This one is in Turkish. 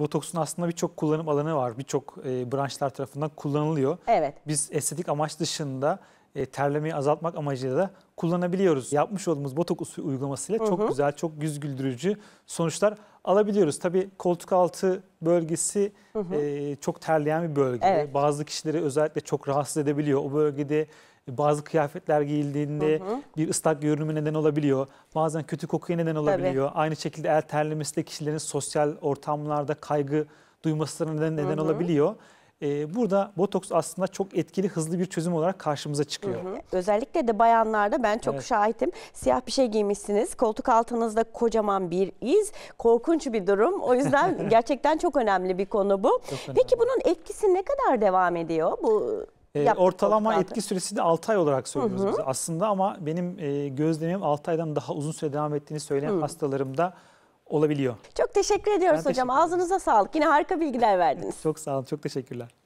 Botoksun aslında birçok kullanım alanı var. Birçok e, branşlar tarafından kullanılıyor. Evet. Biz estetik amaç dışında e, terlemeyi azaltmak amacıyla da kullanabiliyoruz. Yapmış olduğumuz botoks uygulamasıyla çok güzel, çok yüz güldürücü sonuçlar alabiliyoruz. Tabii koltuk altı bölgesi E, çok terleyen bir bölge. Evet. Bazı kişileri özellikle çok rahatsız edebiliyor. O bölgede bazı kıyafetler giyildiğinde hı hı. bir ıslak görünümü neden olabiliyor. Bazen kötü kokuya neden olabiliyor. Tabii. Aynı şekilde el terlemesi de kişilerin sosyal ortamlarda kaygı duymasına neden, neden hı hı. olabiliyor. Ee, burada botoks aslında çok etkili hızlı bir çözüm olarak karşımıza çıkıyor. Hı hı. Özellikle de bayanlarda ben çok evet. şahitim. Siyah bir şey giymişsiniz. Koltuk altınızda kocaman bir iz. Korkunç bir durum. O yüzden gerçekten çok önemli bir konu bu. önemli. Peki bunun etkisi ne kadar devam ediyor? Bu e, ortalama etki kaldı. süresini 6 ay olarak söylüyoruz biz aslında ama benim e, gözlemim 6 aydan daha uzun süre devam ettiğini söyleyen hı. hastalarımda olabiliyor. Çok teşekkür ediyoruz ben hocam. Teşekkür Ağzınıza sağlık. Yine harika bilgiler verdiniz. çok sağ olun. Çok teşekkürler.